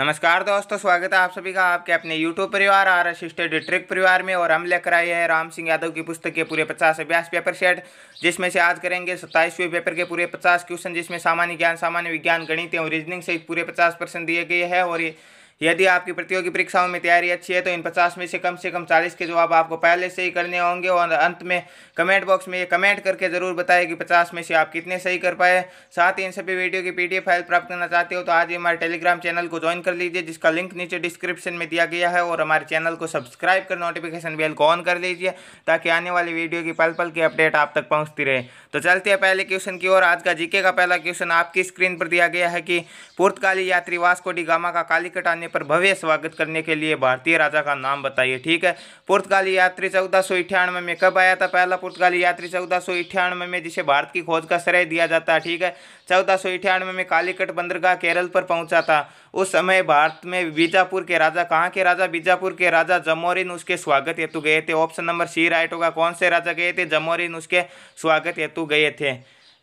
नमस्कार दोस्तों स्वागत है आप सभी का आपके अपने यूट्यूब परिवार आर असिस्टेड ट्रिक परिवार में और हम लेकर आए हैं राम सिंह यादव की पुस्तक के पूरे पचास अभ्यास पेपर सेट जिसमें से आज करेंगे सत्ताईसवें पेपर के पूरे पचास क्वेश्चन जिसमें सामान्य ज्ञान सामान्य विज्ञान गणित एवं रीजनिंग सहित पूरे पचास परसेंट दिए गए हैं और ये यदि आपकी प्रतियोगी परीक्षाओं में तैयारी अच्छी है तो इन पचास में से कम से कम चालीस के जवाब आपको पहले से ही करने होंगे और अंत में कमेंट बॉक्स में ये कमेंट करके ज़रूर बताएं कि पचास में से आप कितने सही कर पाए साथ ही इन सभी वीडियो की पी फाइल प्राप्त करना चाहते हो तो आज ही हमारे टेलीग्राम चैनल को ज्वाइन कर लीजिए जिसका लिंक नीचे डिस्क्रिप्शन में दिया गया है और हमारे चैनल को सब्सक्राइब कर नोटिफिकेशन बेल को ऑन कर लीजिए ताकि आने वाली वीडियो की पल पल की अपडेट आप तक पहुँचती रहे तो चलते हैं पहले क्वेश्चन की ओर आज का जीके का पहला क्वेश्चन आपकी स्क्रीन पर दिया गया है कि पुर्तगाली यात्री वास्को डिगामा का कालीकट आने पर भव्य स्वागत करने के लिए भारतीय राजा का नाम बताइए ठीक है पुर्तगाली यात्री चौदह में कब आया था पहला पुर्तगाली यात्री चौदह में जिसे भारत की खोज का श्रेय दिया जाता है ठीक है चौदह में कालीकट बंदरगाह केरल पर पहुंचा था उस समय भारत में बीजापुर के राजा कहाँ के राजा बीजापुर के राजा जमोरिन उसके स्वागत हेतु गए थे ऑप्शन नंबर सी राइट होगा कौन से राजा गए थे जमोरिन उसके स्वागत हेतु गए थे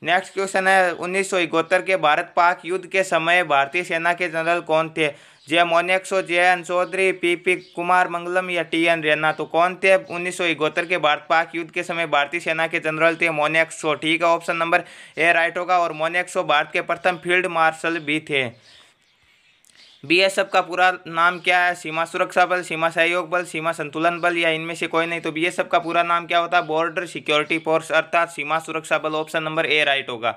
नेक्स्ट क्वेश्चन है उन्नीस के भारत पाक युद्ध के समय भारतीय सेना के जनरल कौन थे जय मोनेक्सो J N Chaudhary P P Kumar Mangalam या टी एन रैना तो कौन थे उन्नीस के भारत पाक युद्ध के समय भारतीय सेना के जनरल थे मोनेक्सो ठीक है ऑप्शन नंबर ए राइट होगा और मोनेक्सो भारत के प्रथम फील्ड मार्शल भी थे बीएसएफ का पूरा नाम क्या है सीमा सुरक्षा बल सीमा सहयोग बल सीमा संतुलन बल या इनमें से कोई नहीं तो बीएसएफ का पूरा नाम क्या होता है बॉर्डर सिक्योरिटी फोर्स अर्थात सीमा सुरक्षा बल ऑप्शन नंबर ए राइट होगा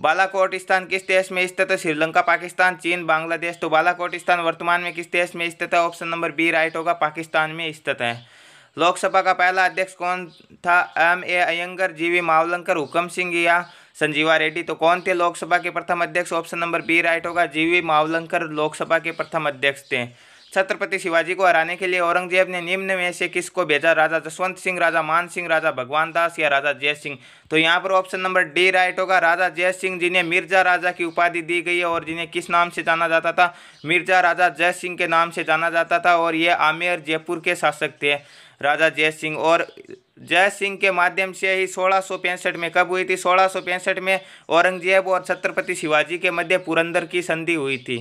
बालाकोट स्थान किस देश में स्थित है श्रीलंका पाकिस्तान चीन बांग्लादेश तो बालाकोट स्थान वर्तमान में किस देश में स्थित है ऑप्शन नंबर बी राइट होगा पाकिस्तान में स्थित है लोकसभा का पहला अध्यक्ष कौन था M A Ayyangar G V Mavalankar Hukam Singh या संजीवा रेड्डी तो कौन थे लोकसभा के प्रथम अध्यक्ष ऑप्शन नंबर बी राइट होगा जीवी मावलंकर लोकसभा के प्रथम अध्यक्ष थे छत्रपति शिवाजी को हराने के लिए औरंगजेब ने निम्न में से किसको भेजा राजा जसवंत सिंह राजा मान सिंह राजा भगवान दास या राजा जय सिंह तो यहाँ पर ऑप्शन नंबर डी राइट होगा राजा जय सिंह जिन्हें मिर्जा राजा की उपाधि दी गई है और जिन्हें किस नाम से जाना जाता था मिर्जा राजा जय सिंह के नाम से जाना जाता था और ये आमेर जयपुर के शासक थे राजा जय सिंह और जय सिंह के माध्यम से ही सोलह में कब हुई थी सोलह में औरंगजेब और छत्रपति शिवाजी के मध्य पुरंदर की संधि हुई थी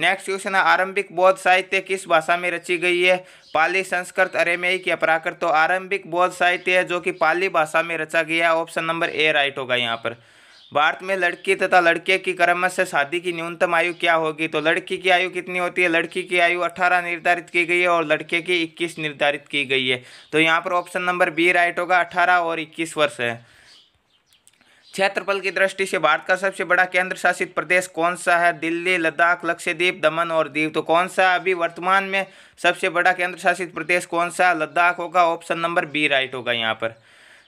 नेक्स्ट क्वेश्चन है आरंभिक बौद्ध साहित्य किस भाषा में रची गई है पाली संस्कृत अरेमेई की प्राकृत तो आरंभिक बौद्ध साहित्य है जो कि पाली भाषा में रचा गया ऑप्शन नंबर ए राइट होगा यहाँ पर भारत में लड़की तथा लड़के की क्रम से शादी की न्यूनतम आयु क्या होगी तो लड़की की आयु कितनी होती है लड़की की आयु 18 निर्धारित की गई है और लड़के की 21 निर्धारित की गई है तो यहाँ पर ऑप्शन नंबर बी राइट होगा 18 और 21 वर्ष है क्षेत्रफल की दृष्टि से भारत का सबसे बड़ा केंद्र शासित प्रदेश कौन सा है दिल्ली लद्दाख लक्षद्वीप दमन और दीव तो कौन सा अभी वर्तमान में सबसे बड़ा केंद्र शासित प्रदेश कौन सा लद्दाख होगा ऑप्शन नंबर बी राइट होगा यहाँ पर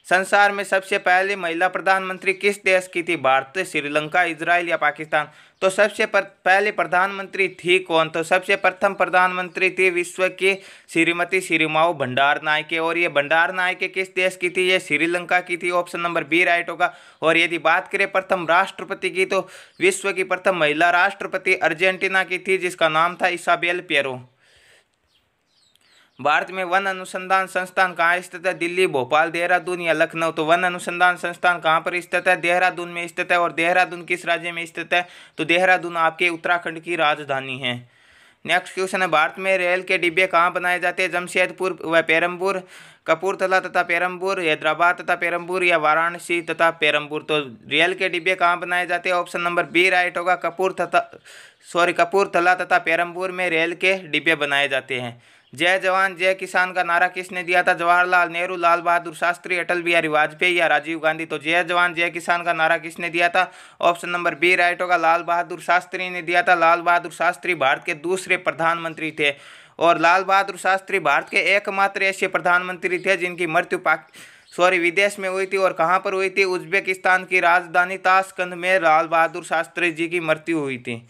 संसार में सबसे पहले महिला प्रधानमंत्री किस देश की थी भारत श्रीलंका इसराइल या पाकिस्तान तो सबसे पर, पहले प्रधानमंत्री थी कौन तो सबसे प्रथम प्रधानमंत्री थी विश्व की श्रीमती श्रीमाओ भंडार नायके और ये भंडार नायके किस देश की थी ये श्रीलंका की थी ऑप्शन नंबर बी राइट होगा और यदि बात करें प्रथम राष्ट्रपति की तो विश्व की प्रथम महिला राष्ट्रपति अर्जेंटीना की थी जिसका नाम था इसाबेल पेरो भारत में वन अनुसंधान संस्थान कहाँ स्थित है दिल्ली भोपाल देहरादून या लखनऊ तो वन अनुसंधान संस्थान कहाँ पर स्थित है देहरादून में स्थित है और देहरादून किस राज्य में स्थित है तो देहरादून आपके उत्तराखंड की राजधानी है नेक्स्ट क्वेश्चन है भारत में रेल के डिब्बे कहाँ बनाए जाते हैं जमशेदपुर व पेरमपुर कपूरथला तथा पेरमपुर हैदराबाद तथा पेरमपुर या वाराणसी तथा पेरमपुर तो रेल के डिब्बे कहाँ बनाए जाते हैं ऑप्शन नंबर बी राइट होगा कपूर तथा सॉरी कपूरथला तथा पेरमपुर में रेल के डिब्बे बनाए जाते हैं जय जवान जय किसान का नारा किसने दिया था जवाहरलाल नेहरू लाल बहादुर शास्त्री अटल बिहारी वाजपेयी या राजीव गांधी तो जय जवान जय किसान का नारा किसने दिया था ऑप्शन नंबर बी राइट होगा लाल बहादुर शास्त्री ने दिया था लाल बहादुर शास्त्री भारत के दूसरे प्रधानमंत्री थे और लाल बहादुर शास्त्री भारत के एकमात्र ऐसे प्रधानमंत्री थे जिनकी मृत्यु पाक सॉरी विदेश में हुई थी और कहाँ पर हुई थी उज्बेकिस्तान की राजधानी ताशकंद में लाल बहादुर शास्त्री जी की मृत्यु हुई थी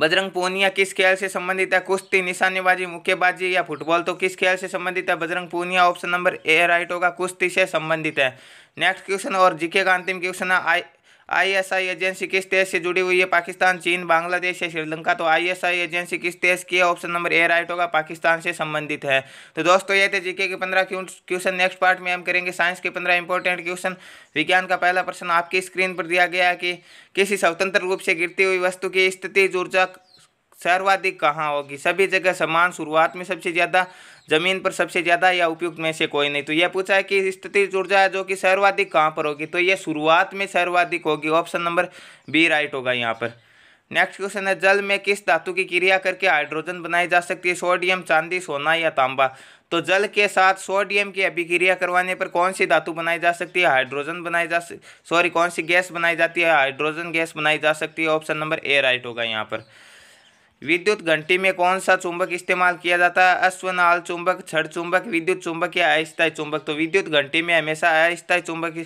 बजरंग पूनिया किस खेल से संबंधित है कुश्ती निशानेबाजी मुक्केबाजी या फुटबॉल तो किस खेल से संबंधित है Bajrang Punia option number A right होगा कुश्ती से संबंधित है नेक्स्ट क्वेश्चन और जीके का अंतिम क्वेश्चन है आई आईएसआई एजेंसी किस देश से जुड़ी हुई है पाकिस्तान चीन बांग्लादेश या श्रीलंका तो आईएसआई एजेंसी किस देश की है ऑप्शन नंबर ए राइट होगा पाकिस्तान से संबंधित है तो दोस्तों ये थे जीके के पंद्रह क्वेश्चन नेक्स्ट पार्ट में हम करेंगे साइंस के पंद्रह इंपॉर्टेंट क्वेश्चन विज्ञान का पहला प्रश्न आपकी स्क्रीन पर दिया गया है कि किसी स्वतंत्र रूप से गिरती हुई वस्तु की स्थिति ऊर्जा सर्वाधिक कहाँ होगी सभी जगह समान शुरुआत में सबसे ज़्यादा जमीन पर सबसे ज़्यादा या उपयुक्त में से कोई नहीं तो यह पूछा है कि स्थितिज ऊर्जा है जो कि सर्वाधिक कहाँ पर होगी तो यह शुरुआत में सर्वाधिक होगी ऑप्शन नंबर बी राइट होगा यहाँ पर नेक्स्ट क्वेश्चन है जल में किस धातु की क्रिया करके हाइड्रोजन बनाई जा सकती है सोडियम चांदी सोना या तांबा तो जल के साथ सोडियम की अभिक्रिया करवाने पर कौन सी धातु बनाई जा सकती है हाइड्रोजन बनाई जा सॉरी कौन सी गैस बनाई जाती है हाइड्रोजन गैस बनाई जा सकती है ऑप्शन नंबर ए राइट होगा यहाँ पर विद्युत घंटी में कौन सा चुंबक इस्तेमाल किया जाता है अश्वनाल चुंबक छड़ चुंबक विद्युत चुंबक या अस्थायी चुंबक तो विद्युत घंटी में हमेशा अस्थायी चुंबक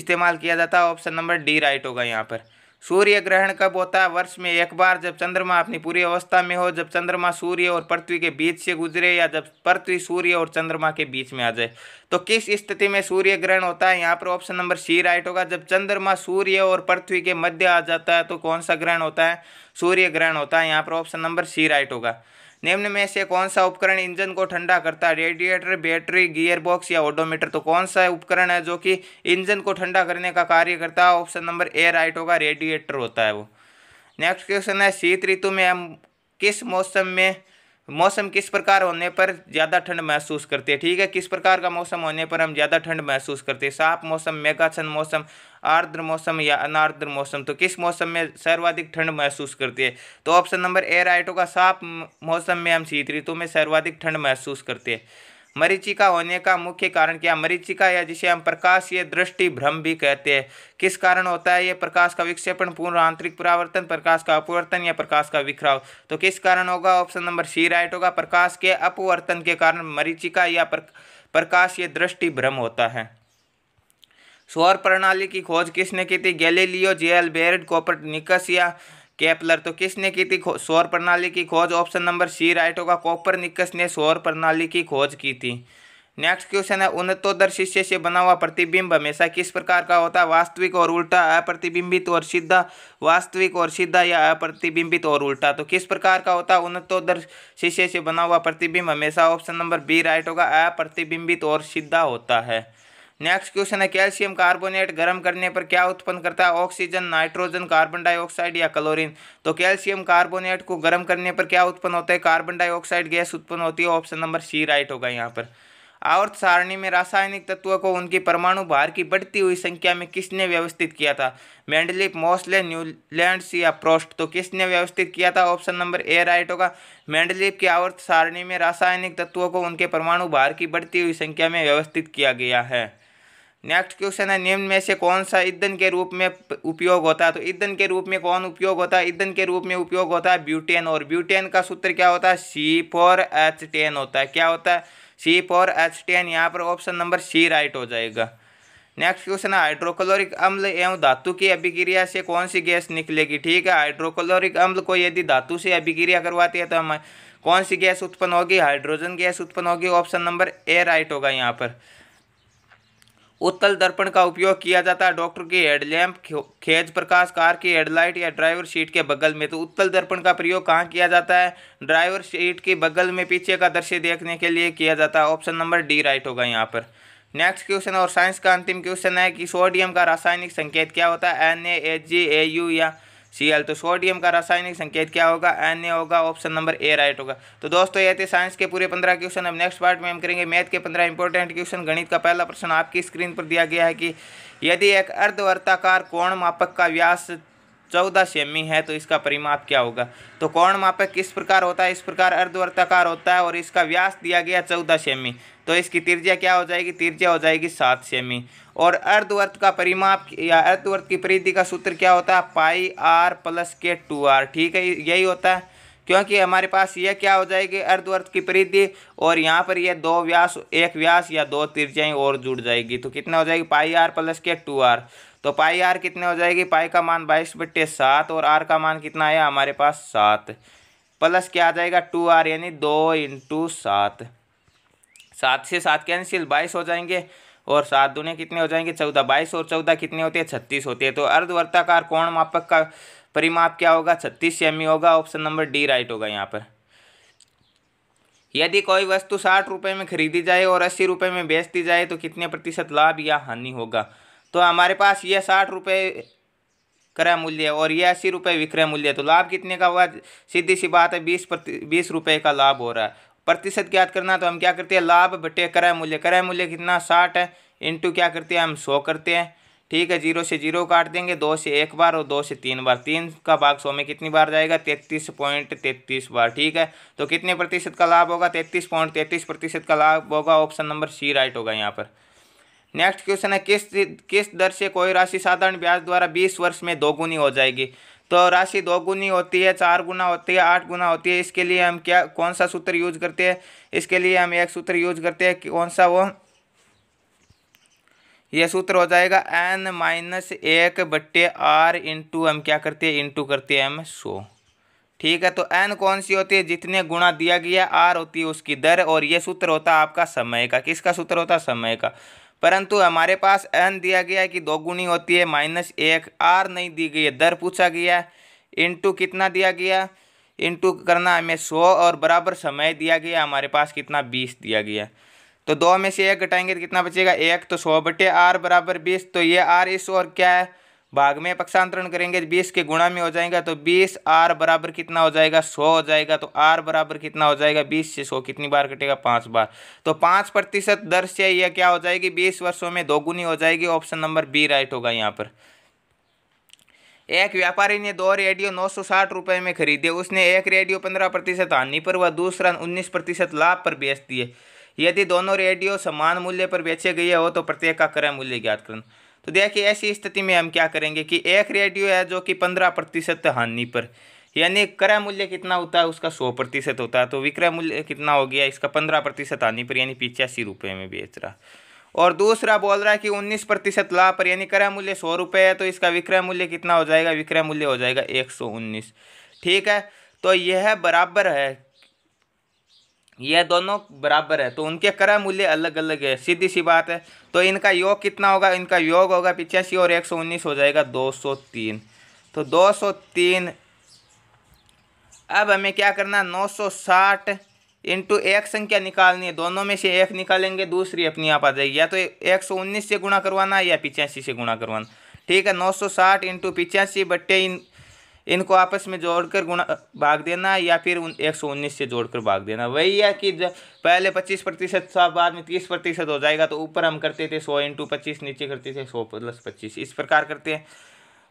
इस्तेमाल किया जाता है ऑप्शन नंबर डी राइट होगा यहाँ पर सूर्य ग्रहण कब होता है वर्ष में एक बार जब चंद्रमा अपनी पूरी अवस्था में हो जब चंद्रमा सूर्य और पृथ्वी के बीच से गुजरे या जब पृथ्वी सूर्य और चंद्रमा के बीच में आ जाए तो किस स्थिति में सूर्य ग्रहण होता है यहाँ पर ऑप्शन नंबर सी राइट होगा जब चंद्रमा सूर्य और पृथ्वी के मध्य आ जाता है तो कौन सा ग्रहण होता है सूर्य ग्रहण होता है यहाँ पर ऑप्शन नंबर सी राइट होगा निम्न में से कौन सा उपकरण इंजन को ठंडा करता है रेडिएटर बैटरी गियर बॉक्स या ऑडोमीटर तो कौन सा उपकरण है जो कि इंजन को ठंडा करने का कार्य करता है ऑप्शन नंबर ए राइट होगा रेडिएटर होता है वो नेक्स्ट क्वेश्चन है शीत ऋतु में हम किस मौसम में मौसम किस प्रकार होने पर ज़्यादा ठंड महसूस करते हैं ठीक है किस प्रकार का मौसम होने पर हम ज़्यादा ठंड महसूस करते हैं साफ मौसम मेघाछन मौसम आर्द्र मौसम या अनार्द्र मौसम तो किस मौसम में सर्वाधिक ठंड महसूस करते हैं तो ऑप्शन नंबर ए राइट होगा साफ मौसम में हम शीत ऋतु में सर्वाधिक ठंड महसूस करते हैं मरीचिका होने का मुख्य कारण क्या मरीचिका या जिसे हम प्रकाश या दृष्टि भ्रम भी कहते हैं किस कारण होता है यह प्रकाश का विक्षेपण पूर्ण आंतरिक परावर्तन प्रकाश का अपवर्तन या प्रकाश का विखराव तो किस कारण होगा ऑप्शन नंबर सी राइट होगा प्रकाश के अपवर्तन के कारण मरीचिका या प्रकाश या दृष्टि भ्रम होता है सौर प्रणाली की खोज किसने की थी गैलीलियो जेल एल बेरड निकस या केपलर तो किसने की थी सौर प्रणाली की खोज ऑप्शन नंबर सी राइट होगा कॉपर निकस ने सौर प्रणाली की खोज की थी नेक्स्ट क्वेश्चन है उन्नतोदर शिष्य से बना हुआ प्रतिबिंब हमेशा किस प्रकार का होता है वास्तविक और उल्टा अप्रतिबिंबित और सीधा वास्तविक और सीधा या अप्रतिबिंबित और उल्टा तो किस प्रकार का होता है उन्नतोदर शिष्य से बना हुआ प्रतिबिंब हमेशा ऑप्शन नंबर बी राइट होगा अप्रतिबिंबित और सीधा होता है नेक्स्ट क्वेश्चन है कैल्शियम कार्बोनेट गर्म करने पर क्या उत्पन्न करता है ऑक्सीजन नाइट्रोजन कार्बन डाइऑक्साइड या क्लोरीन तो कैल्शियम कार्बोनेट को गर्म करने पर क्या उत्पन्न होता है कार्बन डाइऑक्साइड गैस उत्पन्न होती है ऑप्शन नंबर सी राइट होगा यहाँ पर आवर्त सारणी में रासायनिक तत्वों को उनकी परमाणु भार की बढ़ती हुई संख्या में किसने व्यवस्थित किया था मेंडलिप मोस्ले न्यूलैंड या प्रोस्ट तो किसने व्यवस्थित किया था ऑप्शन नंबर ए राइट होगा मेंडलिप की आवर्त सारणी में रासायनिक तत्वों को उनके परमाणु भार की बढ़ती हुई संख्या में व्यवस्थित किया गया है नेक्स्ट क्वेश्चन है निम्न में से कौन सा ईंधन के रूप में उपयोग होता है तो ईंधन के रूप में कौन उपयोग होता है ईंधन के रूप में उपयोग होता है ब्यूटेन और ब्यूटेन का सूत्र क्या होता है सी फोर एच टेन होता है क्या होता है सी फोर एच टेन यहाँ पर ऑप्शन नंबर सी राइट हो जाएगा नेक्स्ट क्वेश्चन है हाइड्रोक्लोरिक अम्ल एवं धातु की अभिक्रिया से कौन सी गैस निकलेगी ठीक है हाइड्रोक्लोरिक अम्ल को यदि धातु से अभिक्रिया करवाती है तो हम कौन सी गैस उत्पन्न होगी हाइड्रोजन गैस उत्पन्न होगी ऑप्शन नंबर ए राइट होगा यहाँ पर उत्तल दर्पण का उपयोग किया जाता है डॉक्टर की हेडलैम्प खेज प्रकाश कार की हेडलाइट या ड्राइवर सीट के बगल में तो उत्तल दर्पण का प्रयोग कहाँ किया जाता है ड्राइवर सीट के बगल में पीछे का दृश्य देखने के लिए किया जाता है ऑप्शन नंबर डी राइट होगा यहाँ पर नेक्स्ट क्वेश्चन और साइंस का अंतिम क्वेश्चन है कि सोडियम का रासायनिक संकेत क्या होता है N A H G A U या सी तो सोडियम का रासायनिक संकेत क्या होगा एन होगा ऑप्शन नंबर ए राइट होगा तो दोस्तों ये थे साइंस के पूरे पंद्रह क्वेश्चन अब नेक्स्ट पार्ट में हम करेंगे मैथ के पंद्रह इंपॉर्टेंट क्वेश्चन गणित का पहला प्रश्न आपकी स्क्रीन पर दिया गया है कि यदि एक अर्धवर्ताकार कोण मापक का व्यास चौदह सेमी है तो इसका परिमाप क्या होगा तो कौन मापक किस प्रकार होता है इस प्रकार अर्धवर्ताकार होता है और इसका व्यास दिया गया चौदह सेमी तो इसकी त्रिज्या क्या हो जाएगी तिरजिया हो जाएगी सात सेमी और अर्धवर्त का परिमाप या अर्धवर्त की परिधि का सूत्र क्या होता है पाई आर प्लस के टू आर ठीक है यही होता है क्योंकि हमारे पास यह क्या हो जाएगी अर्धवर्त की परिधि और यहाँ पर यह दो व्यास एक व्यास या दो त्रिज्याएँ और जुड़ जाएगी तो कितना हो जाएगी पाई आर प्लस के टू आर तो पाई आर कितने हो जाएगी पाई का मान बाईस बट्टे सात और आर का मान कितना आया हमारे पास सात प्लस क्या आ जाएगा टू आर यानी दो इंटू सात सात से सात कैंसिल बाईस हो जाएंगे और सात दुनिया कितने हो जाएंगे चौदह बाईस और चौदह कितने होते हैं छत्तीस होते हैं तो अर्धवर्ताकार कोण मापक का परिमाप क्या होगा छत्तीस सेमी होगा ऑप्शन नंबर डी राइट होगा यहाँ पर यदि कोई वस्तु साठ रुपये में खरीदी जाए और अस्सी रुपये में बेच दी जाए तो कितने प्रतिशत लाभ या हानि होगा तो हमारे पास यह साठ रुपये क्रय मूल्य और यह अस्सी रुपये विक्रय मूल्य तो लाभ कितने का हुआ सीधी सी बात है बीस प्रति बीस रुपये का लाभ हो रहा है प्रतिशत ज्ञात करना तो हम क्या करते हैं लाभ बटे क्रय मूल्य क्रय मूल्य कितना साठ है इंटू क्या करते हैं हम सौ करते हैं ठीक है जीरो से जीरो काट देंगे दो से एक बार और दो से तीन बार तीन का भाग सौ में कितनी बार जाएगा तैतीस पॉइंट तैतीस बार ठीक है तो कितने प्रतिशत का लाभ होगा तैतीस पॉइंट तैतीस प्रतिशत का लाभ होगा ऑप्शन नंबर सी राइट होगा यहाँ पर नेक्स्ट क्वेश्चन है किस किस दर से कोई राशि साधारण ब्याज द्वारा बीस वर्ष में दोगुनी हो जाएगी तो राशि दोगुनी होती है चार गुना होती है आठ गुना होती है इसके लिए हम क्या कौन सा सूत्र यूज करते हैं इसके लिए हम एक सूत्र यूज करते हैं कौन सा वो यह सूत्र हो जाएगा एन माइनस एक बट्टे आर इंटू हम क्या करते हैं इंटू करते हैं हम सो ठीक है तो एन कौन सी होती है जितने गुणा दिया गया आर होती है उसकी दर और यह सूत्र होता है आपका समय का किसका सूत्र होता है समय का परंतु हमारे पास एन दिया गया है कि दोगुनी होती है माइनस एक आर नहीं दी गई है दर पूछा गया इनटू कितना दिया गया इंटू करना हमें सौ और बराबर समय दिया गया हमारे पास कितना बीस दिया गया तो दो में से एक घटाएंगे तो कितना बचेगा एक तो सौ बटे आर बराबर बीस तो ये आर इस और क्या है भाग में पक्षांतरण करेंगे बीस के गुणा में हो जाएगा तो बीस आर बराबर कितना हो जाएगा सौ हो जाएगा तो आर बराबर कितना हो जाएगा बीस से सौ कितनी बार कटेगा पांच बार तो पांच प्रतिशत दर से यह क्या हो जाएगी बीस वर्षों में दोगुनी हो जाएगी ऑप्शन नंबर बी राइट होगा यहाँ पर एक व्यापारी ने दो रेडियो नौ सौ साठ रुपए में खरीदे उसने एक रेडियो पंद्रह प्रतिशत हानि पर व दूसरा उन्नीस प्रतिशत लाभ पर बेच दिए यदि दोनों रेडियो समान मूल्य पर बेचे गए हो तो प्रत्येक का क्रय मूल्य ज्ञात करना तो देखिए ऐसी स्थिति में हम क्या करेंगे कि एक रेडियो है जो कि पंद्रह प्रतिशत हानि पर यानी क्रय मूल्य कितना होता है उसका सौ प्रतिशत होता है तो विक्रय मूल्य कितना हो गया इसका पंद्रह प्रतिशत हानि पर यानी पिचासी रुपये में बेच रहा और दूसरा बोल रहा है कि उन्नीस प्रतिशत लाभ पर यानी क्रय मूल्य सौ रुपये है तो इसका विक्रय मूल्य कितना हो जाएगा विक्रय मूल्य हो जाएगा एक सौ उन्नीस ठीक है तो यह बराबर है यह दोनों बराबर है तो उनके क्रय मूल्य अलग अलग है सीधी सी बात है तो इनका योग कितना होगा इनका योग होगा पिचासी और एक सौ उन्नीस हो जाएगा दो सौ तीन तो दो सौ तीन अब हमें क्या करना नौ सौ साठ इंटू एक संख्या निकालनी है दोनों में से एक निकालेंगे दूसरी अपनी आप आ जाएगी या तो एक सौ उन्नीस से गुणा करवाना या पिचासी से गुणा करवाना ठीक है नौ सौ साठ इंटू पिचासी बट्टे इन इनको आपस में जोड़कर गुणा भाग देना या फिर उन एक सौ उन्नीस से जोड़कर भाग देना वही है कि जब पहले पच्चीस प्रतिशत था बाद में तीस प्रतिशत हो जाएगा तो ऊपर हम करते थे सौ इंटू पच्चीस नीचे करते थे सौ प्लस पच्चीस इस प्रकार करते हैं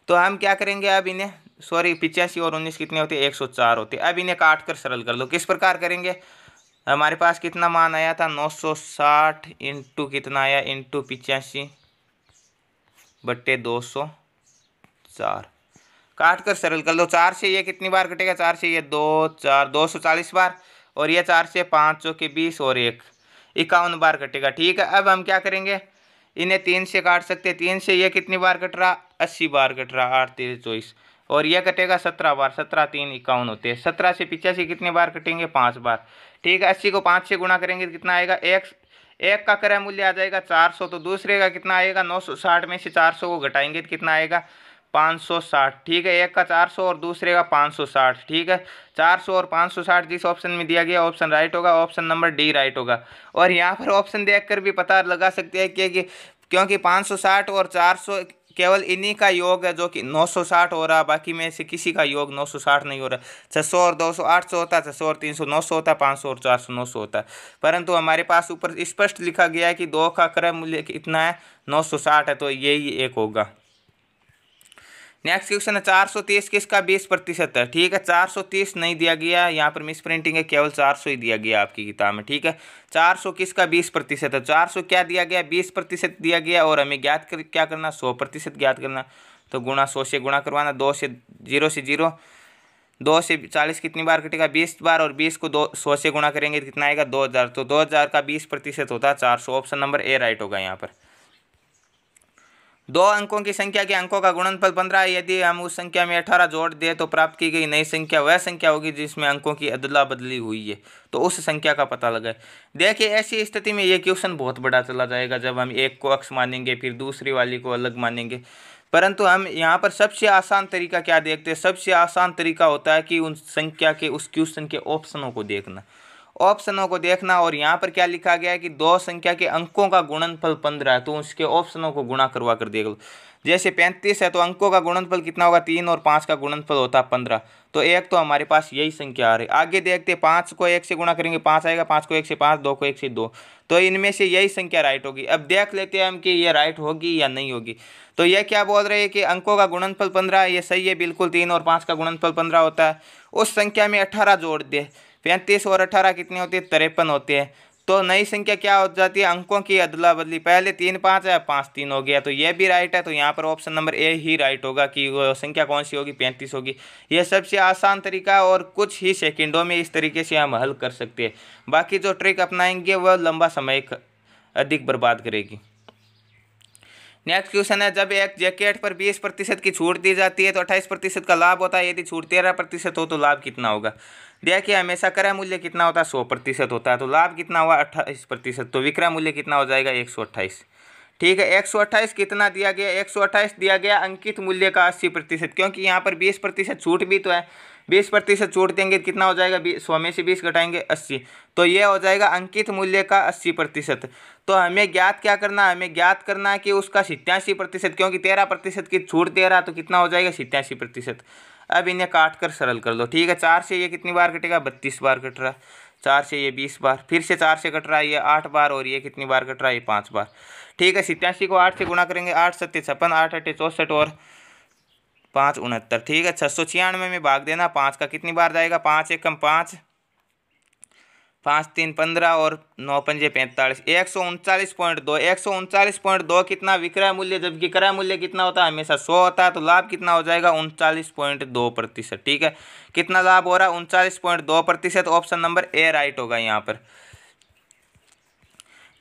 तो हम क्या करेंगे अब इन्हें सॉरी पिचासी और उन्नीस कितने होते एक सौ चार होते अब इन्हें काट कर सरल कर लो किस प्रकार करेंगे हमारे पास कितना मान आया था नौ सौ साठ इंटू कितना आया इंटू पिचासी बट्टे दो सौ चार काट कर सरल कर दो चार से ये कितनी बार कटेगा चार से ये दो चार दो सौ चालीस बार और ये चार से पाँच सौ के बीस और एक इक्यावन बार कटेगा ठीक है अब हम क्या करेंगे इन्हें तीन से काट सकते हैं तीन से ये कितनी बार कट रहा अस्सी बार कट रहा आठ तेरह चौबीस और यह कटेगा सत्रह बार सत्रह तीन इक्यावन होते हैं सत्रह से पिचासी कितने बार कटेंगे पाँच बार ठीक है अस्सी को पाँच से गुणा करेंगे तो कितना आएगा एक एक का क्रय मूल्य आ जाएगा चार सौ तो दूसरे का कितना आएगा नौ सौ साठ में से चार सौ को घटाएंगे तो कितना आएगा पाँच सौ साठ ठीक है एक का चार सौ और दूसरे का पाँच सौ साठ ठीक है चार सौ और पाँच सौ साठ जिस ऑप्शन में दिया गया ऑप्शन राइट होगा ऑप्शन नंबर डी राइट होगा और यहाँ पर ऑप्शन देखकर भी पता लगा सकते हैं कि, कि क्योंकि पाँच सौ साठ और चार सौ केवल इन्हीं का योग है जो कि नौ सौ साठ हो रहा बाकी में से किसी का योग नौ सौ साठ नहीं हो रहा छः सौ और दो सौ आठ सौ होता छः सौ और तीन सौ नौ सौ होता पाँच सौ और चार सौ नौ सौ होता परंतु हमारे पास ऊपर स्पष्ट लिखा गया है कि दो का क्रय मूल्य इतना है नौ सौ साठ है तो यही एक होगा नेक्स्ट क्वेश्चन है चार सौ तीस किसका बीस प्रतिशत है ठीक है चार सौ तीस नहीं दिया गया यहाँ पर मिस प्रिंटिंग है केवल चार सौ ही दिया गया आपकी किताब में ठीक है चार सौ किसका बीस प्रतिशत है चार सौ क्या दिया गया बीस प्रतिशत दिया गया और हमें ज्ञात कर क्या करना सौ प्रतिशत ज्ञात करना तो गुणा सौ से गुणा करवाना दो से जीरो से जीरो दो से चालीस कितनी बार कटेगा बीस बार और बीस को दो सौ से गुणा करेंगे तो कितना आएगा दो हज़ार तो दो हज़ार का बीस प्रतिशत होता है चार सौ ऑप्शन नंबर ए राइट होगा यहाँ पर दो अंकों की संख्या के अंकों का गुणनफल पंद्रह है यदि हम उस संख्या में अठारह जोड़ दें तो प्राप्त की गई नई संख्या वह संख्या होगी जिसमें अंकों की अदला बदली हुई है तो उस संख्या का पता लगाए देखिए ऐसी स्थिति में यह क्वेश्चन बहुत बड़ा चला जाएगा जब हम एक को अक्ष मानेंगे फिर दूसरी वाली को अलग मानेंगे परंतु हम यहाँ पर सबसे आसान तरीका क्या देखते हैं सबसे आसान तरीका होता है कि उन संख्या के उस क्वेश्चन के ऑप्शनों को देखना ऑप्शनों को देखना और यहाँ पर क्या लिखा गया है कि दो संख्या के अंकों का गुणनफल पंद्रह है तो उसके ऑप्शनों को गुणा करवा कर लो जैसे पैंतीस है तो अंकों का गुणनफल कितना होगा तीन और पाँच का गुणनफल होता है पंद्रह तो एक तो हमारे पास यही संख्या आ रही है आगे देखते पाँच को एक से गुणा करेंगे पाँच आएगा पाँच को एक से पाँच दो को एक से दो तो इनमें से यही संख्या राइट होगी अब देख लेते हैं हम कि ये राइट होगी या नहीं होगी तो यह क्या बोल रहे हैं कि अंकों का गुणनफल पंद्रह ये सही है बिल्कुल तीन और पाँच का गुणनफल पंद्रह होता है उस संख्या में अठारह जोड़ दे पैंतीस तो और अठारह कितनी होती है तिरपन होती है तो नई संख्या क्या हो जाती है अंकों की अदला बदली पहले तीन पाँच है पाँच तीन हो गया तो ये भी राइट है तो यहाँ पर ऑप्शन नंबर ए ही राइट होगा कि संख्या कौन सी होगी पैंतीस होगी ये सबसे आसान तरीका है और कुछ ही सेकेंडों में इस तरीके से हम हल कर सकते हैं बाकी जो ट्रिक अपनाएंगे वह लंबा समय अधिक बर्बाद करेगी नेक्स्ट क्वेश्चन है जब एक जैकेट पर बीस प्रतिशत की छूट दी जाती है तो अट्ठाईस प्रतिशत का लाभ होता है यदि छूट तेरह प्रतिशत हो तो लाभ कितना होगा देखिए हमेशा क्रय मूल्य कितना होता है सौ प्रतिशत होता है तो लाभ कितना हुआ अट्ठाईस प्रतिशत तो विक्रय मूल्य कितना हो जाएगा एक सौ अट्ठाईस ठीक है एक सौ अट्ठाईस कितना दिया गया एक सौ अट्ठाईस दिया गया अंकित मूल्य का अस्सी प्रतिशत क्योंकि यहाँ पर बीस प्रतिशत छूट भी तो है बीस प्रतिशत छूट देंगे तो कितना हो जाएगा सौ में से बीस घटाएंगे अस्सी तो ये हो जाएगा अंकित मूल्य का अस्सी प्रतिशत तो हमें ज्ञात क्या करना है हमें ज्ञात करना है कि उसका सित्यासी प्रतिशत क्योंकि तेरह प्रतिशत की छूट दे रहा तो कितना हो जाएगा सित्यासी प्रतिशत अब इन्हें काट कर सरल कर दो ठीक है चार से ये कितनी बार कटेगा बत्तीस बार कट रहा चार से ये बीस बार फिर से चार से कट रहा है ये आठ बार और ये कितनी बार कट रहा है ये पाँच बार ठीक है सित्यासी को आठ से गुणा करेंगे आठ सत्य छप्पन आठ अट्ठे चौंसठ और पाँच उनहत्तर ठीक है छः सौ छियानवे में भाग देना पाँच का कितनी बार जाएगा पाँच एक कम पाँच पाँच तीन पंद्रह और नौ पंजे पैंतालीस एक सौ उनचालीस पॉइंट दो एक सौ उनचालीस पॉइंट दो कितना विक्रय मूल्य जबकि क्रय मूल्य कितना होता है हमेशा सौ होता है तो लाभ कितना हो जाएगा उनचालीस पॉइंट दो प्रतिशत ठीक है कितना लाभ हो रहा है उनचालीस पॉइंट दो प्रतिशत ऑप्शन नंबर ए राइट होगा यहाँ पर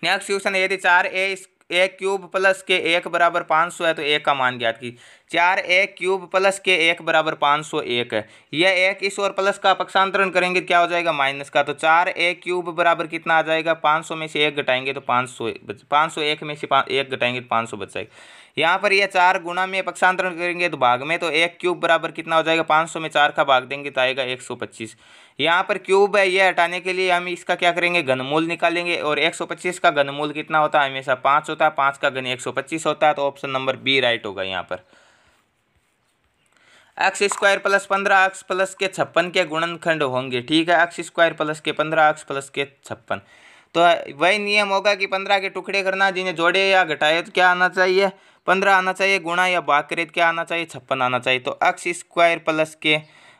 नेक्स्ट क्वेश्चन यदि चार ए ए क्यूब प्लस के एक बराबर पाँच सौ है तो एक का मान ज्ञात की चार ए क्यूब प्लस के एक बराबर पाँच सौ एक है यह एक इस और प्लस का पक्षांतरण करेंगे तो क्या हो जाएगा माइनस का तो चार ए क्यूब बराबर कितना आ जाएगा पाँच सौ में से एक घटाएंगे तो पाँच सौ पाँच सौ एक में से एक घटाएंगे तो पाँच सौ बच जाएगा यहाँ पर ये चार गुणा में पक्षांतरण करेंगे तो भाग में तो एक क्यूब बराबर कितना हो जाएगा पाँच सौ में चार का भाग देंगे तो आएगा एक सौ पच्चीस यहाँ पर क्यूब है ये हटाने के लिए हम इसका क्या करेंगे घनमूल निकालेंगे और एक सौ पच्चीस का घनमूल कितना होता है हमेशा पाँच होता है पाँच का घन एक सौ पच्चीस होता है तो ऑप्शन नंबर बी राइट होगा यहाँ पर एक्स स्क्वायर प्लस पंद्रह एक्स प्लस के छप्पन के गुणनखंड होंगे ठीक है एक्स स्क्वायर प्लस के पंद्रह एक्स प्लस के छप्पन तो वही नियम होगा कि पंद्रह के टुकड़े करना जिन्हें जोड़े या घटाए तो क्या आना चाहिए पंद्रह आना चाहिए गुणा या बाकरेद क्या आना चाहिए छप्पन आना चाहिए तो अक्स स्क्वायर प्लस के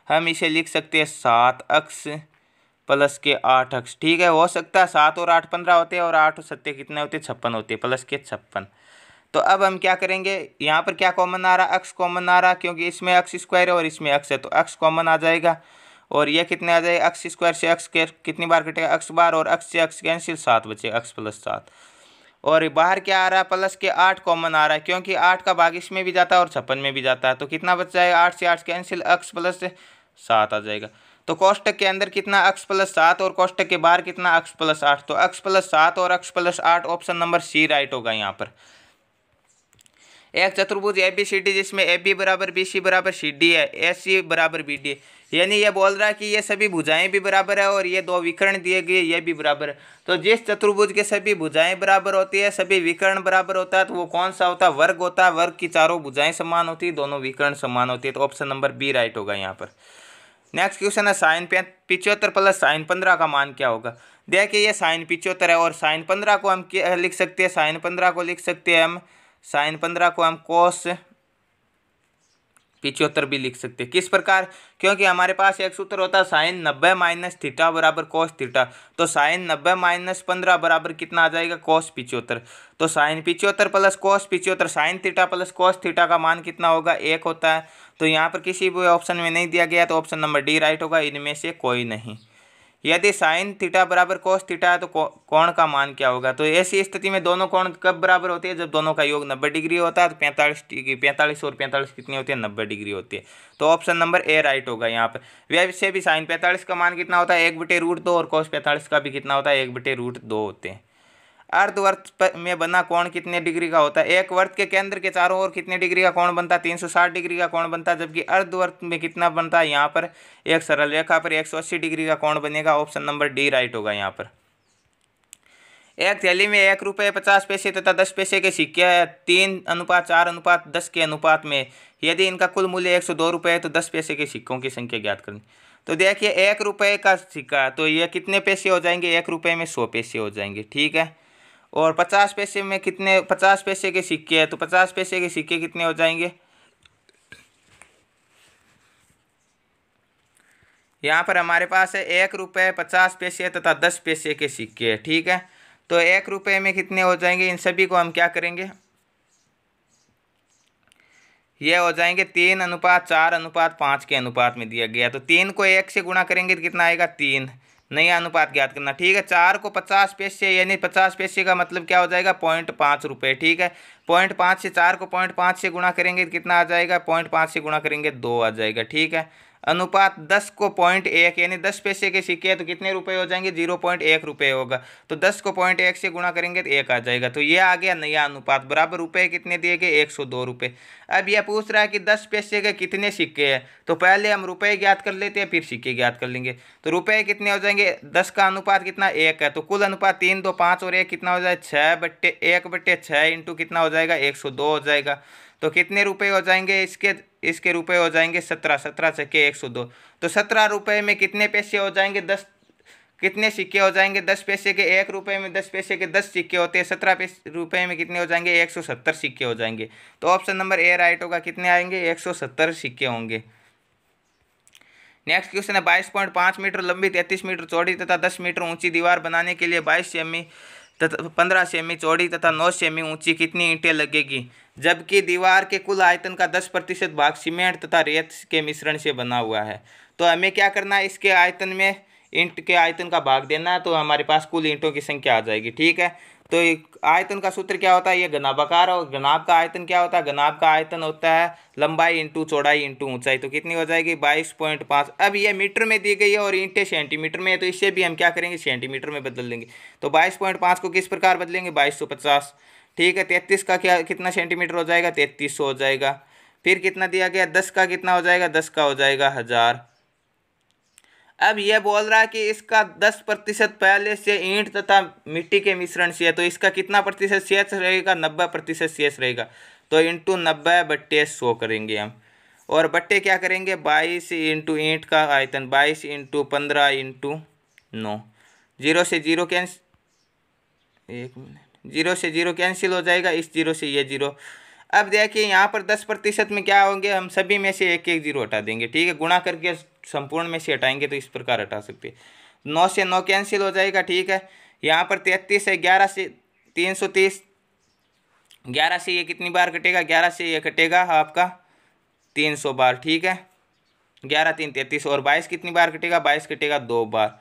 हम इसे लिख सकते हैं सात अक्स प्लस के आठ अक्स ठीक है हो सकता है सात और आठ पंद्रह होते हैं और आठ और सत्य कितने होते हैं छप्पन होते हैं प्लस के छप्पन तो अब हम क्या करेंगे यहाँ पर क्या कॉमन आ रहा अक्स कॉमन आ रहा क्योंकि इसमें अक्स स्क्वायर है और इसमें अक्स है तो अक्स कॉमन आ जाएगा और ये कितने आ जाएगा अक्स स्क्वायर से अक्स के कितनी बार कटेगा अक्स बार और अक्स से अक्स कैंसिल सात बचेगा अक्स प्लस सात और बाहर क्या आ रहा है प्लस के आठ कॉमन आ रहा है क्योंकि आठ का भाग इसमें भी जाता है और छप्पन में भी जाता है तो कितना बच जाएगा आठ से आठ कैंसिल अक्स प्लस सात आ जाएगा तो कॉस्टक के अंदर कितना अक्स प्लस सात और कॉस्टक के बाहर कितना अक्स प्लस आठ तो अक्स प्लस सात और अक्स प्लस आठ ऑप्शन नंबर सी राइट होगा यहाँ पर एक चतुर्भुज ए बी सी डी जिसमें ए बी बराबर बी सी बराबर सी डी है ए सी बराबर बी डी है यानी ये बोल रहा है कि ये सभी भुजाएं भी बराबर है और ये दो विकर्ण दिए गए ये भी बराबर है तो जिस चतुर्भुज के सभी भुजाएं बराबर होती है सभी विकर्ण बराबर होता है तो वो कौन सा होता है वर्ग होता है वर्ग की चारों भुजाएं समान होती है दोनों विकर्ण समान होती है तो ऑप्शन नंबर बी राइट होगा यहाँ पर नेक्स्ट क्वेश्चन है साइन पिचहत्तर प्लस साइन पंद्रह का मान क्या होगा देखिए ये साइन पिचहत्तर है और साइन पंद्रह को हम लिख सकते हैं साइन पंद्रह को लिख सकते हैं हम साइन पंद्रह को हम कोस पिचहत्तर भी लिख सकते हैं किस प्रकार क्योंकि हमारे पास एक सूत्र होता है साइन नब्बे माइनस थीटा बराबर कॉस थीटा तो साइन नब्बे माइनस पंद्रह बराबर कितना आ जाएगा कॉस पिचहत्तर तो साइन पिचहत्तर प्लस कॉस पिचहत्तर sine theta plus cos theta का मान कितना होगा एक होता है तो यहाँ पर किसी भी ऑप्शन में नहीं दिया गया तो ऑप्शन नंबर डी राइट होगा इनमें से कोई नहीं यदि साइन थीटा बराबर कोस थीटा है तो कोण का मान क्या होगा तो ऐसी स्थिति में दोनों कोण कब बराबर होते हैं जब दोनों का योग नब्बे डिग्री होता है तो पैंतालीस डिग्री पैंतालीस और पैंतालीस कितनी होती है नब्बे डिग्री होती है तो ऑप्शन नंबर ए राइट होगा यहाँ पर वैसे भी साइन पैंतालीस का मान कितना होता है एक बटे रूट दो और कोस पैंतालीस का भी कितना होता है एक बटे रूट दो होते हैं अर्धवर्त में बना कोण कितने डिग्री का होता है एक वर्त के केंद्र के चारों ओर कितने डिग्री का कोण बनता है तीन सौ साठ डिग्री का कोण बनता है जबकि अर्धवर्त में कितना बनता है यहाँ पर एक सरल रेखा पर एक सौ अस्सी डिग्री का कोण बनेगा ऑप्शन नंबर डी राइट होगा यहाँ पर एक थैली में एक रुपये पचास पैसे तथा दस पैसे के सिक्के तीन अनुपात चार अनुपात दस के अनुपात में यदि इनका कुल मूल्य एक सौ दो रुपये है तो दस पैसे के सिक्कों की संख्या ज्ञात करनी तो देखिए एक रुपये का सिक्का तो ये कितने पैसे हो जाएंगे एक रुपये में सौ पैसे हो जाएंगे ठीक है और पचास पैसे में कितने पचास पैसे के सिक्के हैं तो पचास पैसे के सिक्के कितने हो जाएंगे यहाँ पर हमारे पास है एक रुपये पचास पैसे तथा दस पैसे के सिक्के ठीक है तो एक रुपये में कितने हो जाएंगे इन सभी को हम क्या करेंगे ये हो जाएंगे तीन अनुपात चार अनुपात पाँच के अनुपात में दिया गया तो तीन को एक से गुणा करेंगे तो कितना आएगा तीन नया अनुपात ज्ञात करना ठीक है चार को पचास पैसे यानी पचास पैसे का मतलब क्या हो जाएगा पॉइंट पाँच रुपये ठीक है पॉइंट पाँच से चार को पॉइंट पाँच से गुणा करेंगे तो कितना आ जाएगा पॉइंट पाँच से गुणा करेंगे दो आ जाएगा ठीक है अनुपात दस को पॉइंट एक यानी दस पैसे के सिक्के तो कितने रुपए हो जाएंगे जीरो पॉइंट एक रुपये होगा तो दस को पॉइंट एक से गुणा करेंगे तो एक आ जाएगा तो ये आ गया नया अनुपात बराबर रुपए कितने दिए गए एक सौ दो रुपये अब यह पूछ रहा है कि दस पैसे के कितने सिक्के हैं तो पहले हम रुपये ज्ञात कर लेते हैं फिर सिक्के ज्ञात कर लेंगे तो रुपये कितने हो जाएंगे दस का अनुपात कितना एक है तो कुल अनुपात तीन दो पाँच और एक कितना हो जाए छः बट्टे एक बट्टे छः इंटू कितना हो जाएगा एक सौ दो हो जाएगा तो कितने रुपए हो जाएंगे इसके इसके रुपए हो जाएंगे सत्रह सत्रह सिक्के एक सौ दो तो सत्रह रुपये में कितने पैसे हो जाएंगे दस कितने सिक्के हो जाएंगे दस पैसे के एक रुपए में दस पैसे के दस सिक्के होते हैं सत्रह रुपए में कितने हो जाएंगे एक सौ सत्तर सिक्के हो जाएंगे तो ऑप्शन नंबर ए राइट होगा कितने आएंगे एक सौ सत्तर सिक्के होंगे नेक्स्ट क्वेश्चन है बाईस पॉइंट पाँच मीटर लंबी तैंतीस मीटर चौड़ी तथा दस मीटर ऊंची दीवार बनाने के लिए बाईस सेमी तथा पंद्रह सेमी चौड़ी तथा नौ सेमी ऊंची कितनी ईंटें लगेगी जबकि दीवार के कुल आयतन का दस प्रतिशत भाग सीमेंट तथा रेत के मिश्रण से बना हुआ है तो हमें क्या करना है इसके आयतन में ईंट के आयतन का भाग देना है तो हमारे पास कुल ईंटों की संख्या आ जाएगी ठीक है तो आयतन का सूत्र क्या होता है ये गनाबाकार और गनाब का आयतन क्या होता है गनाब का आयतन होता है लंबाई इंटू चौड़ाई इंटू ऊंचाई तो कितनी हो जाएगी बाईस पॉइंट पाँच अब ये मीटर में दी गई है और ईंटें सेंटीमीटर में है तो इससे भी हम क्या करेंगे सेंटीमीटर में बदल देंगे तो बाईस पॉइंट पाँच को किस प्रकार बदलेंगे बाईस सौ पचास ठीक है तैंतीस का क्या कितना सेंटीमीटर हो जाएगा तैंतीस हो जाएगा फिर कितना दिया गया दस का कितना हो जाएगा दस का हो जाएगा हज़ार अब यह बोल रहा है कि इसका दस प्रतिशत पहले से ईंट तथा मिट्टी के मिश्रण से है तो इसका कितना प्रतिशत शेष रहेगा नब्बे प्रतिशत शेष रहेगा तो इंटू नब्बे बट्टे सौ करेंगे हम और बट्टे क्या करेंगे बाईस इंटू ईंट का आयतन बाईस इंटू पंद्रह इंटू नौ जीरो से जीरो कैंस एक मिनट जीरो से जीरो कैंसिल हो जाएगा इस जीरो से ये जीरो अब देखिए यहाँ पर दस प्रतिशत में क्या होंगे हम सभी में से एक एक जीरो हटा देंगे ठीक है गुणा करके संपूर्ण में से हटाएंगे तो इस प्रकार हटा सकते हैं नौ से नौ कैंसिल हो जाएगा ठीक है यहाँ पर तैंतीस है ग्यारह से तीन सौ तीस ग्यारह से ये कितनी बार कटेगा ग्यारह से ये कटेगा आपका तीन सौ बार ठीक है ग्यारह तीन तैंतीस और बाईस कितनी बार कटेगा बाईस कटेगा दो बार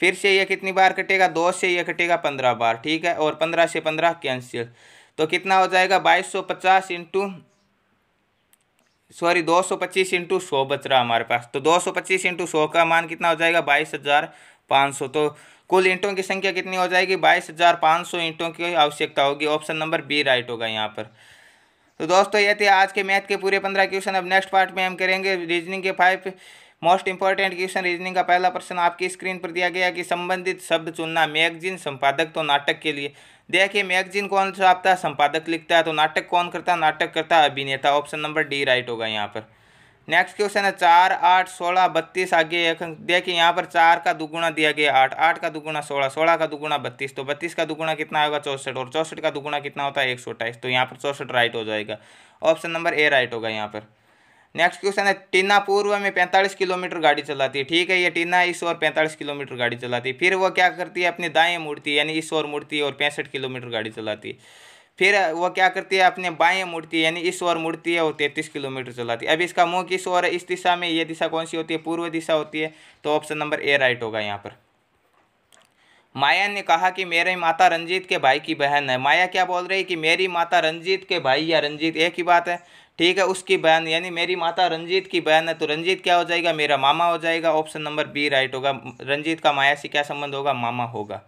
फिर से ये कितनी बार कटेगा दो से ये कटेगा पंद्रह बार ठीक है और पंद्रह से पंद्रह कैंसिल तो कितना हो जाएगा बाईस सौ पचास इंटू सॉरी दो सौ पच्चीस इंटू सौ बच रहा हमारे पास तो दो सौ पच्चीस इंटू सौ का मान कितना हो जाएगा बाईस हज़ार पाँच सौ तो कुल इंटों की संख्या कितनी हो जाएगी बाईस हज़ार पाँच सौ इंटों की आवश्यकता होगी ऑप्शन नंबर बी राइट होगा यहाँ पर तो दोस्तों ये थे आज के मैथ के पूरे पंद्रह क्वेश्चन अब नेक्स्ट पार्ट में हम करेंगे रीजनिंग के five most important question reasoning का पहला प्रश्न आपकी स्क्रीन पर दिया गया कि संबंधित शब्द चुनना मैगजीन संपादक तो नाटक के लिए देखिए मैगजीन कौन आपता है संपादक लिखता है तो नाटक कौन करता है नाटक करता है अभिनेता ऑप्शन नंबर डी राइट होगा यहाँ पर नेक्स्ट क्वेश्चन है चार आठ सोलह बत्तीस आगे एक देखिए यहाँ पर चार का दुगुना दिया गया आठ आठ का दुगुना सोलह सोलह का दुगुना बत्तीस तो बत्तीस का दुगुना कितना होगा चौसठ और चौसठ का दुगुना कितना होता है एक सौ अट्ठाईस तो यहाँ पर चौसठ राइट हो जाएगा ऑप्शन नंबर ए राइट होगा यहाँ पर नेक्स्ट क्वेश्चन है टीना पूर्व में पैंतालीस किलोमीटर गाड़ी चलाती है ठीक है ये टीना इस और पैंतालीस किलोमीटर गाड़ी चलाती है फिर वो क्या करती है अपनी दाएँ मूर्ति यानी इस मुड़ती मूर्ति और पैंसठ किलोमीटर गाड़ी चलाती है फिर वो क्या करती है अपने बाएँ है यानी इस ओर मुड़ती है और तैंतीस किलोमीटर चलाती है अब इसका मुँह किस ओर है इस दिशा में ये दिशा कौन सी होती है पूर्व दिशा होती है तो ऑप्शन नंबर ए राइट होगा यहाँ पर माया ने कहा कि मेरे माता रंजीत के भाई की बहन है माया क्या बोल रही है कि मेरी माता रंजीत के भाई या रंजीत एक ही बात है ठीक है उसकी बयान यानी मेरी माता रंजीत की बयान है तो रंजीत क्या हो जाएगा मेरा मामा हो जाएगा ऑप्शन नंबर बी राइट होगा रंजीत का माया से क्या संबंध होगा मामा होगा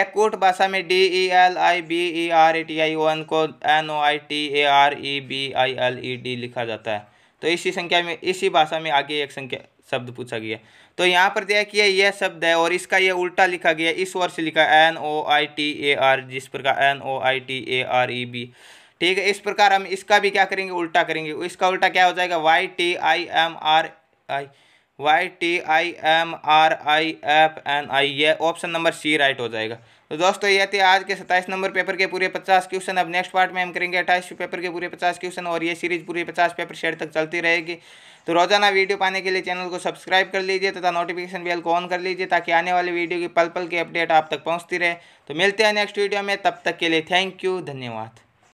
एक कोट भाषा में D E L I B E R A T I O N को N O I T A R E B I L E D लिखा जाता है तो इसी संख्या में इसी भाषा में आगे एक संख्या शब्द पूछा गया तो यहाँ पर दिया कि यह शब्द है और इसका यह उल्टा लिखा गया इस वर्ष लिखा N O I T A R जिस प्रकार N O I T A R E B ठीक है इस प्रकार हम इसका भी क्या करेंगे उल्टा करेंगे इसका उल्टा क्या हो जाएगा Y T I M R I Y T I M R I F N I ये ऑप्शन नंबर सी राइट हो जाएगा तो दोस्तों ये थे आज के सत्ताईस नंबर पेपर के पूरे पचास क्वेश्चन अब नेक्स्ट पार्ट में हम करेंगे अट्ठाईस पेपर के पूरे पचास क्वेश्चन और ये सीरीज पूरे पचास पेपर शेड तक चलती रहेगी तो रोजाना वीडियो पाने के लिए चैनल को सब्सक्राइब कर लीजिए तथा नोटिफिकेशन बेल को ऑन कर लीजिए ताकि आने वाले वीडियो की पल पल की अपडेट आप तक पहुँचती रहे तो मिलते हैं नेक्स्ट वीडियो में तब तक के लिए थैंक यू धन्यवाद